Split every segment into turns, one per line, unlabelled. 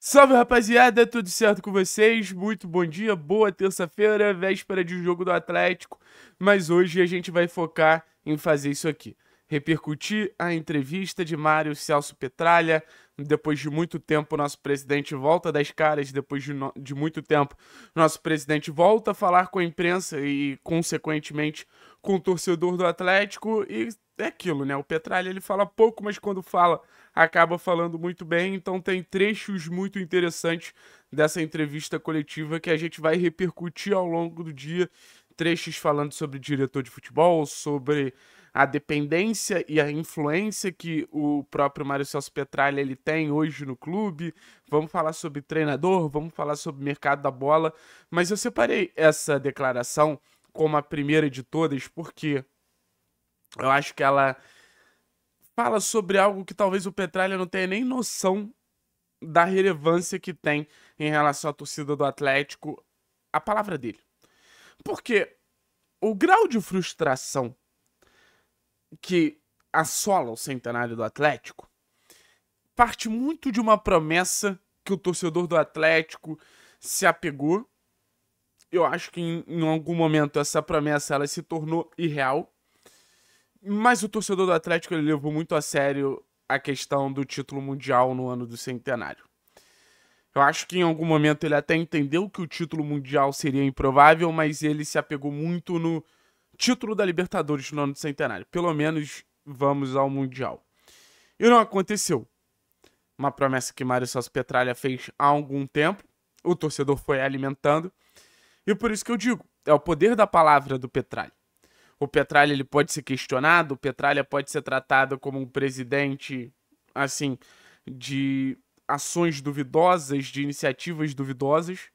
Salve rapaziada, tudo certo com vocês? Muito bom dia, boa terça-feira, véspera de um jogo do Atlético, mas hoje a gente vai focar em fazer isso aqui repercutir a entrevista de Mário Celso Petralha. Depois de muito tempo, nosso presidente volta das caras. Depois de, no... de muito tempo, nosso presidente volta a falar com a imprensa e, consequentemente, com o torcedor do Atlético. E é aquilo, né? O Petralha ele fala pouco, mas quando fala, acaba falando muito bem. Então, tem trechos muito interessantes dessa entrevista coletiva que a gente vai repercutir ao longo do dia. Trechos falando sobre diretor de futebol, sobre a dependência e a influência que o próprio Mário Celso Petralha ele tem hoje no clube. Vamos falar sobre treinador, vamos falar sobre mercado da bola. Mas eu separei essa declaração como a primeira de todas porque eu acho que ela fala sobre algo que talvez o Petralha não tenha nem noção da relevância que tem em relação à torcida do Atlético a palavra dele. Porque o grau de frustração que assola o centenário do Atlético parte muito de uma promessa que o torcedor do Atlético se apegou. Eu acho que em, em algum momento essa promessa ela se tornou irreal. Mas o torcedor do Atlético ele levou muito a sério a questão do título mundial no ano do centenário. Eu acho que em algum momento ele até entendeu que o título mundial seria improvável, mas ele se apegou muito no título da Libertadores no ano do centenário. Pelo menos vamos ao Mundial. E não aconteceu. Uma promessa que Mário Celso Petralha fez há algum tempo. O torcedor foi alimentando. E por isso que eu digo, é o poder da palavra do Petralha. O Petralha ele pode ser questionado, o Petralha pode ser tratado como um presidente, assim, de ações duvidosas, de iniciativas duvidosas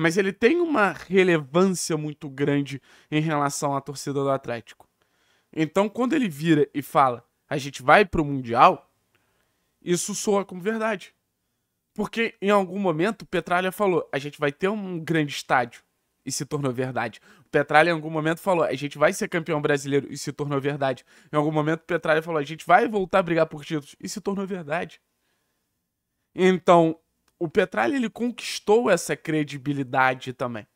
mas ele tem uma relevância muito grande em relação à torcida do Atlético. Então, quando ele vira e fala, a gente vai pro Mundial, isso soa como verdade. Porque em algum momento o Petralha falou, a gente vai ter um grande estádio. E se tornou verdade. O Petralha em algum momento falou, a gente vai ser campeão brasileiro. E se tornou verdade. Em algum momento o Petralha falou, a gente vai voltar a brigar por títulos. E se tornou verdade. Então, o Petralha ele conquistou essa credibilidade também.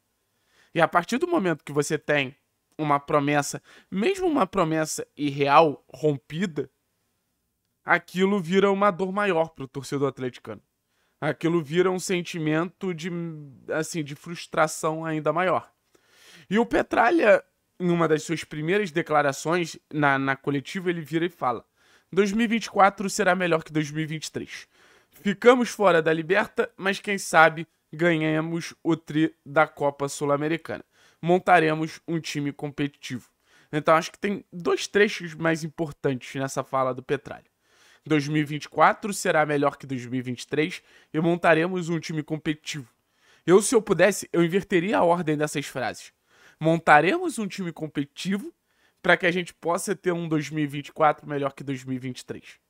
E a partir do momento que você tem uma promessa, mesmo uma promessa irreal, rompida, aquilo vira uma dor maior para o torcedor atleticano. Aquilo vira um sentimento de, assim, de frustração ainda maior. E o Petralha, em uma das suas primeiras declarações na, na coletiva, ele vira e fala: 2024 será melhor que 2023. Ficamos fora da Liberta, mas quem sabe ganhamos o tri da Copa Sul-Americana. Montaremos um time competitivo. Então acho que tem dois trechos mais importantes nessa fala do Petralha. 2024 será melhor que 2023 e montaremos um time competitivo. Eu, se eu pudesse, eu inverteria a ordem dessas frases. Montaremos um time competitivo para que a gente possa ter um 2024 melhor que 2023.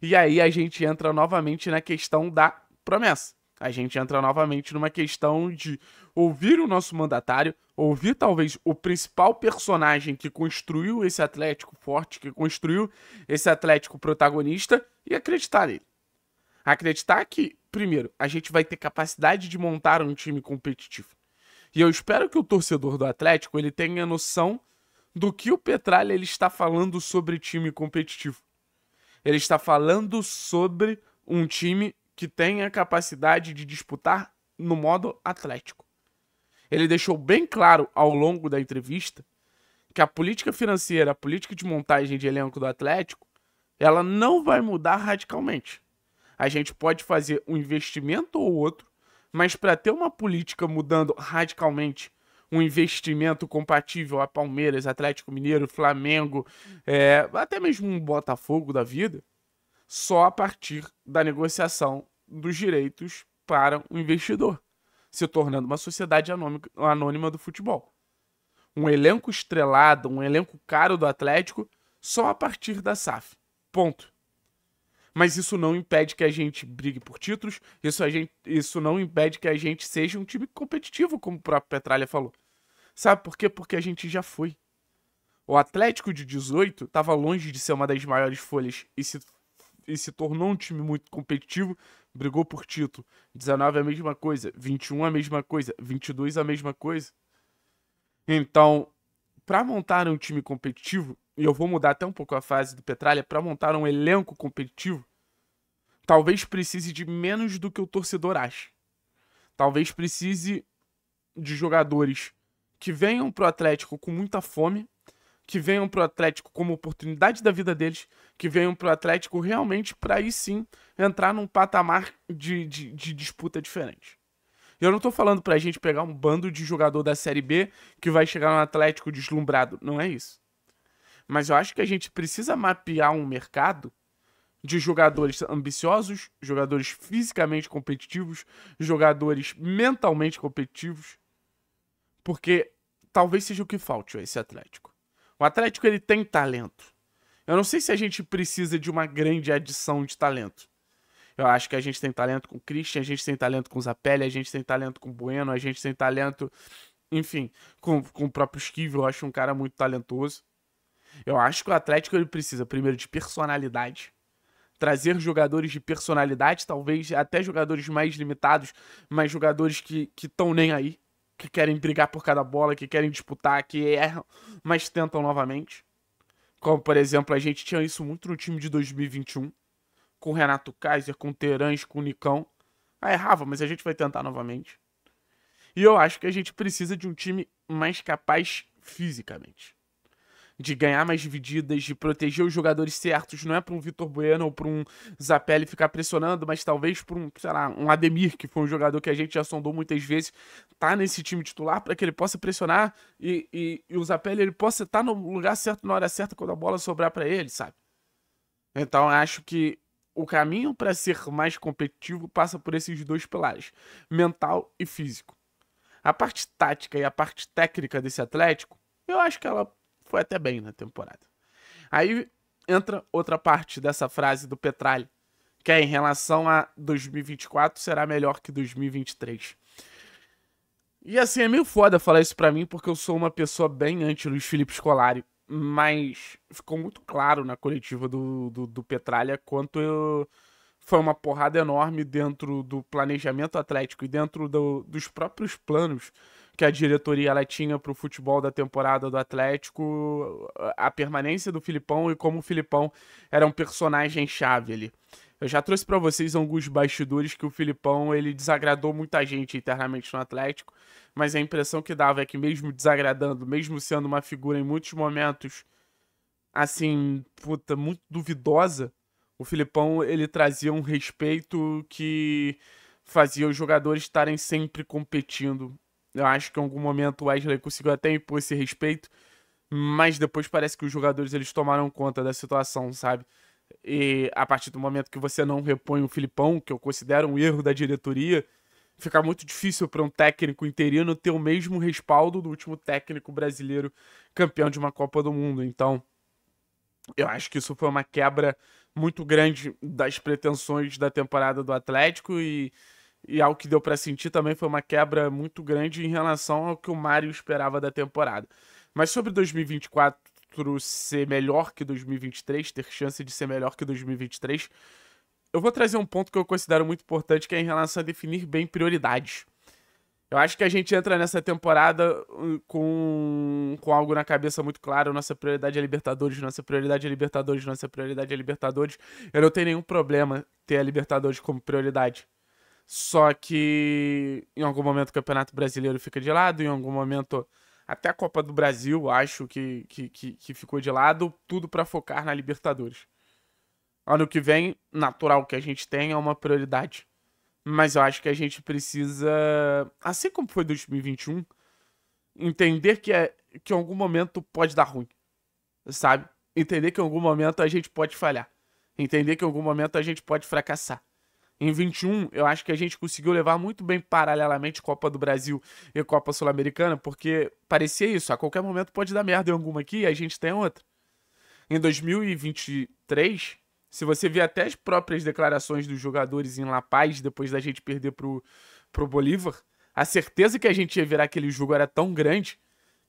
E aí a gente entra novamente na questão da promessa. A gente entra novamente numa questão de ouvir o nosso mandatário, ouvir talvez o principal personagem que construiu esse Atlético forte, que construiu esse Atlético protagonista e acreditar nele. Acreditar que, primeiro, a gente vai ter capacidade de montar um time competitivo. E eu espero que o torcedor do Atlético ele tenha noção do que o Petralha ele está falando sobre time competitivo. Ele está falando sobre um time que tem a capacidade de disputar no modo atlético. Ele deixou bem claro ao longo da entrevista que a política financeira, a política de montagem de elenco do Atlético, ela não vai mudar radicalmente. A gente pode fazer um investimento ou outro, mas para ter uma política mudando radicalmente um investimento compatível a Palmeiras, Atlético Mineiro, Flamengo, hum. é, até mesmo um Botafogo da vida, só a partir da negociação dos direitos para o investidor, se tornando uma sociedade anônima do futebol. Um elenco estrelado, um elenco caro do Atlético, só a partir da SAF. Ponto mas isso não impede que a gente brigue por títulos, isso, a gente, isso não impede que a gente seja um time competitivo, como o próprio Petralha falou. Sabe por quê? Porque a gente já foi. O Atlético de 18 estava longe de ser uma das maiores folhas e se, e se tornou um time muito competitivo, brigou por título. 19 é a mesma coisa, 21 é a mesma coisa, 22 é a mesma coisa. Então, para montar um time competitivo, e eu vou mudar até um pouco a fase do Petralha, para montar um elenco competitivo, talvez precise de menos do que o torcedor acha. Talvez precise de jogadores que venham pro Atlético com muita fome, que venham pro Atlético como oportunidade da vida deles, que venham pro Atlético realmente para aí sim entrar num patamar de, de, de disputa diferente. Eu não tô falando pra gente pegar um bando de jogador da Série B que vai chegar no Atlético deslumbrado, não é isso. Mas eu acho que a gente precisa mapear um mercado de jogadores ambiciosos, jogadores fisicamente competitivos, jogadores mentalmente competitivos, porque talvez seja o que falte a esse Atlético. O Atlético ele tem talento. Eu não sei se a gente precisa de uma grande adição de talento. Eu acho que a gente tem talento com o Christian, a gente tem talento com o Zapelli, a gente tem talento com o Bueno, a gente tem talento, enfim, com, com o próprio Esquivel, eu acho um cara muito talentoso. Eu acho que o Atlético ele precisa, primeiro, de personalidade. Trazer jogadores de personalidade, talvez até jogadores mais limitados, mas jogadores que estão nem aí, que querem brigar por cada bola, que querem disputar, que erram, mas tentam novamente. Como, por exemplo, a gente tinha isso muito no time de 2021, com o Renato Kaiser, com o Terãs, com o Nicão. Ah, errava, mas a gente vai tentar novamente. E eu acho que a gente precisa de um time mais capaz fisicamente de ganhar mais divididas, de proteger os jogadores certos, não é para um Vitor Bueno ou para um Zapelli ficar pressionando, mas talvez para um, sei lá, um Ademir, que foi um jogador que a gente já sondou muitas vezes, tá nesse time titular para que ele possa pressionar e, e, e o Zapelli ele possa estar tá no lugar certo na hora certa quando a bola sobrar para ele, sabe? Então acho que o caminho para ser mais competitivo passa por esses dois pilares, mental e físico. A parte tática e a parte técnica desse Atlético, eu acho que ela foi até bem na temporada. Aí entra outra parte dessa frase do Petralha, que é em relação a 2024 será melhor que 2023. E assim, é meio foda falar isso pra mim, porque eu sou uma pessoa bem anti-Luiz Felipe Scolari. Mas ficou muito claro na coletiva do, do, do Petralha quanto eu... foi uma porrada enorme dentro do planejamento atlético e dentro do, dos próprios planos que a diretoria ela tinha para o futebol da temporada do Atlético, a permanência do Filipão e como o Filipão era um personagem chave ali. Eu já trouxe para vocês alguns bastidores que o Filipão ele desagradou muita gente internamente no Atlético, mas a impressão que dava é que mesmo desagradando, mesmo sendo uma figura em muitos momentos assim, puta, muito duvidosa, o Filipão ele trazia um respeito que fazia os jogadores estarem sempre competindo eu acho que em algum momento o Wesley conseguiu até impor esse respeito, mas depois parece que os jogadores eles tomaram conta da situação, sabe? E a partir do momento que você não repõe o Filipão, que eu considero um erro da diretoria, fica muito difícil para um técnico interino ter o mesmo respaldo do último técnico brasileiro campeão de uma Copa do Mundo. Então, eu acho que isso foi uma quebra muito grande das pretensões da temporada do Atlético e e ao que deu para sentir também foi uma quebra muito grande em relação ao que o Mario esperava da temporada. Mas sobre 2024 ser melhor que 2023, ter chance de ser melhor que 2023, eu vou trazer um ponto que eu considero muito importante, que é em relação a definir bem prioridades. Eu acho que a gente entra nessa temporada hum, com, com algo na cabeça muito claro. Nossa prioridade é Libertadores, nossa prioridade é Libertadores, nossa prioridade é Libertadores. Eu não tenho nenhum problema ter a Libertadores como prioridade. Só que em algum momento o Campeonato Brasileiro fica de lado, em algum momento até a Copa do Brasil, acho que, que, que, que ficou de lado, tudo para focar na Libertadores. Ano que vem, natural que a gente tenha, é uma prioridade. Mas eu acho que a gente precisa, assim como foi 2021, entender que, é, que em algum momento pode dar ruim, sabe? Entender que em algum momento a gente pode falhar. Entender que em algum momento a gente pode fracassar em 21, eu acho que a gente conseguiu levar muito bem paralelamente Copa do Brasil e Copa Sul-Americana, porque parecia isso. A qualquer momento pode dar merda em alguma aqui e a gente tem outra. Em 2023, se você ver até as próprias declarações dos jogadores em La Paz, depois da gente perder pro, pro Bolívar, a certeza que a gente ia virar aquele jogo era tão grande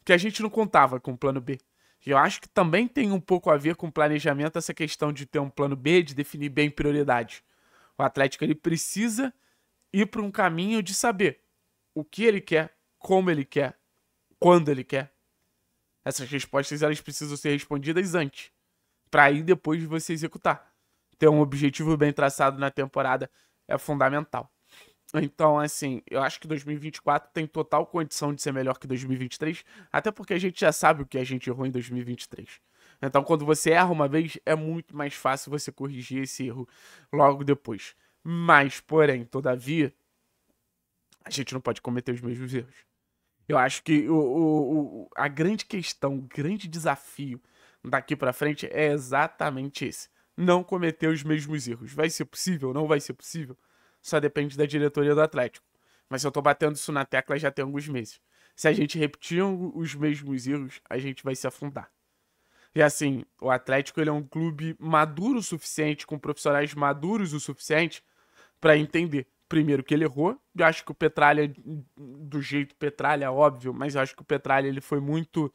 que a gente não contava com o plano B. E eu acho que também tem um pouco a ver com planejamento essa questão de ter um plano B, de definir bem prioridades. O Atlético ele precisa ir para um caminho de saber o que ele quer, como ele quer, quando ele quer. Essas respostas elas precisam ser respondidas antes, para aí depois você executar. Ter um objetivo bem traçado na temporada é fundamental. Então, assim, eu acho que 2024 tem total condição de ser melhor que 2023, até porque a gente já sabe o que é a gente errou em 2023. Então, quando você erra uma vez, é muito mais fácil você corrigir esse erro logo depois. Mas, porém, todavia, a gente não pode cometer os mesmos erros. Eu acho que o, o, o a grande questão, o grande desafio daqui para frente é exatamente esse. Não cometer os mesmos erros. Vai ser possível? Não vai ser possível? Só depende da diretoria do Atlético. Mas eu tô batendo isso na tecla já tem alguns meses. Se a gente repetir os mesmos erros, a gente vai se afundar. E assim, o Atlético ele é um clube maduro o suficiente, com profissionais maduros o suficiente para entender. Primeiro que ele errou, eu acho que o Petralha, do jeito Petralha, é óbvio, mas eu acho que o Petralha ele foi muito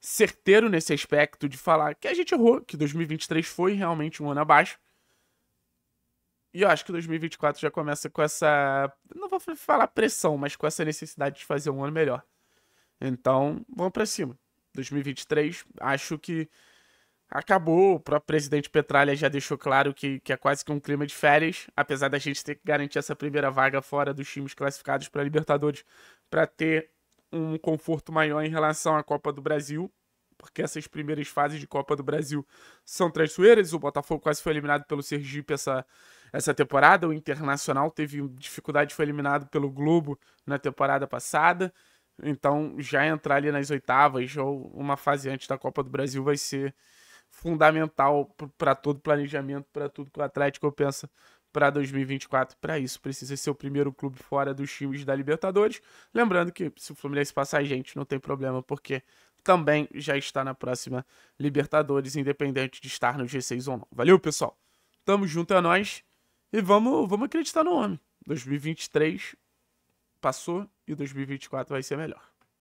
certeiro nesse aspecto de falar que a gente errou, que 2023 foi realmente um ano abaixo. E eu acho que 2024 já começa com essa, não vou falar pressão, mas com essa necessidade de fazer um ano melhor. Então, vamos para cima. 2023, acho que acabou. O próprio presidente Petralha já deixou claro que, que é quase que um clima de férias, apesar da gente ter que garantir essa primeira vaga fora dos times classificados para a Libertadores para ter um conforto maior em relação à Copa do Brasil, porque essas primeiras fases de Copa do Brasil são traiçoeiras. O Botafogo quase foi eliminado pelo Sergipe essa, essa temporada, o Internacional teve dificuldade, foi eliminado pelo Globo na temporada passada. Então, já entrar ali nas oitavas ou uma fase antes da Copa do Brasil vai ser fundamental para todo o planejamento, para tudo que o Atlético pensa para 2024. Para isso, precisa ser o primeiro clube fora dos times da Libertadores. Lembrando que se o Fluminense passar a gente, não tem problema, porque também já está na próxima Libertadores, independente de estar no G6 ou não. Valeu, pessoal. Tamo junto, é nós. E vamos, vamos acreditar no homem. 2023 passou, e 2024 vai ser melhor.